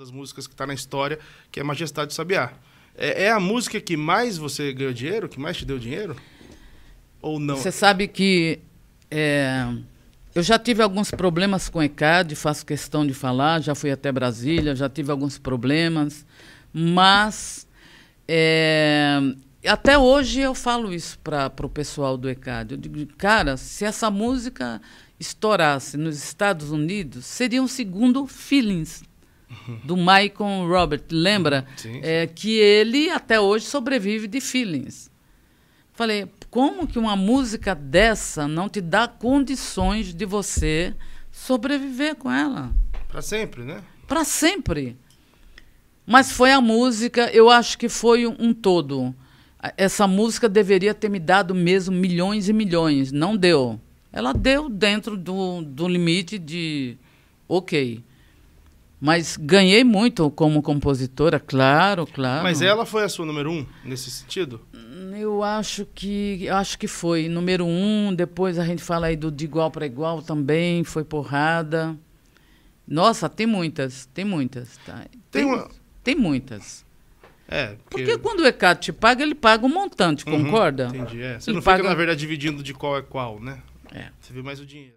das músicas que está na história, que é Majestade Sabiá. É, é, a música que mais você ganhou dinheiro, que mais te deu dinheiro? Ou não? Você sabe que é, eu já tive alguns problemas com o ECAD, faço questão de falar, já fui até Brasília, já tive alguns problemas, mas é, até hoje eu falo isso para o pessoal do ECAD. Eu digo, cara, se essa música estourasse nos Estados Unidos, seria um segundo Feelings do Michael Robert, lembra? Sim, sim. É, que ele até hoje sobrevive de feelings. Falei, como que uma música dessa não te dá condições de você sobreviver com ela? Para sempre, né? Para sempre. Mas foi a música, eu acho que foi um todo. Essa música deveria ter me dado mesmo milhões e milhões, não deu. Ela deu dentro do, do limite de ok. Mas ganhei muito como compositora, claro, claro. Mas ela foi a sua número um nesse sentido? Eu acho que acho que foi número um. Depois a gente fala aí do de igual para igual também foi porrada. Nossa, tem muitas, tem muitas, tá? Tem tem, uma... tem muitas. É, porque... porque quando o ECAT te paga, ele paga um montante, uhum, concorda? Entendi, é. Você ele não paga... fica, na verdade, dividindo de qual é qual, né? É. Você vê mais o dinheiro.